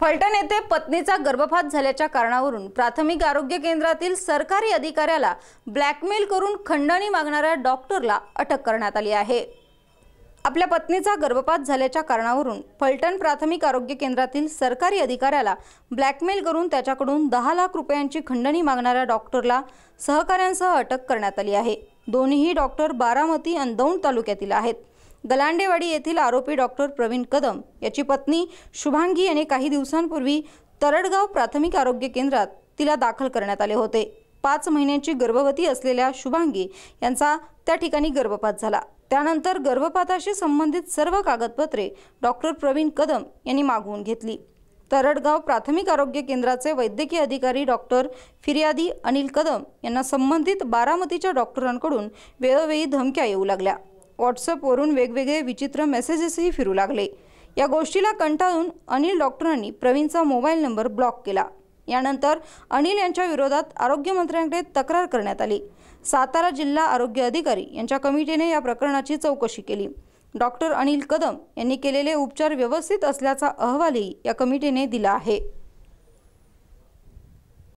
फलटण येथे पत्नीचा गर्भपात झाल्याच्या कारणावरून प्राथमिक आरोग्य केंद्रातील सरकारी अधिकाऱ्याला ब्लॅकमेल करून खंडणी मागणाऱ्या डॉक्टरला अटक करण्यात आली आहे आपल्या पत्नीचा गर्भपात झाल्याच्या कारणावरून फलटण प्राथमिक आरोग्य केंद्रातील सरकारी अधिकाऱ्याला ब्लॅकमेल करून त्याच्याकडून दहा लाख रुपयांची खंडणी मागणाऱ्या डॉक्टरला सहकाऱ्यांसह अटक करण्यात आली आहे दोन्ही डॉक्टर बारामती आणि दौंड तालुक्यातील आहेत गलांडेवाडी येथील आरोपी डॉक्टर प्रवीण कदम याची पत्नी शुभांगी याने काही दिवसांपूर्वी तरडगाव प्राथमिक आरोग्य केंद्रात तिला दाखल करण्यात आले होते पाच महिन्यांची गर्भवती असलेल्या शुभांगी यांचा त्या ठिकाणी गर्भपात झाला त्यानंतर गर्भपाताशी संबंधित सर्व कागदपत्रे डॉक्टर प्रवीण कदम यांनी मागवून घेतली तरडगाव प्राथमिक आरोग्य केंद्राचे वैद्यकीय अधिकारी डॉक्टर फिर्यादी अनिल कदम यांना संबंधित बारामतीच्या डॉक्टरांकडून वेळोवेळी धमक्या येऊ लागल्या व्हॉट्सअपवरून वेगवेगळे विचित्र मेसेजेसही फिरू लागले या गोष्टीला कंटाळून अनिल डॉक्टरांनी प्रवीणचा मोबाईल नंबर ब्लॉक केला यानंतर अनिल यांच्या विरोधात आरोग्यमंत्र्यांकडे तक्रार करण्यात आली सातारा जिल्हा आरोग्य अधिकारी यांच्या कमिटीने या प्रकरणाची चौकशी केली डॉक्टर अनिल कदम यांनी केलेले उपचार व्यवस्थित असल्याचा अहवालही या कमिटीने दिला आहे